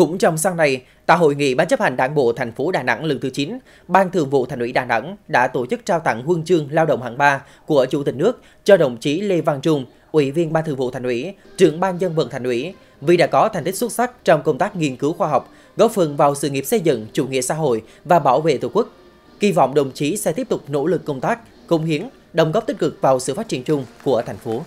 Cũng trong sáng nay, tại hội nghị Ban chấp hành Đảng bộ thành phố Đà Nẵng lần thứ 9, Ban Thường vụ Thành ủy Đà Nẵng đã tổ chức trao tặng huân chương lao động hạng 3 của Chủ tịch nước cho đồng chí Lê Văn Trung, Ủy viên Ban Thường vụ Thành ủy, Trưởng ban dân vận Thành ủy vì đã có thành tích xuất sắc trong công tác nghiên cứu khoa học, góp phần vào sự nghiệp xây dựng chủ nghĩa xã hội và bảo vệ Tổ quốc. Kỳ vọng đồng chí sẽ tiếp tục nỗ lực công tác, cống hiến, đóng góp tích cực vào sự phát triển chung của thành phố.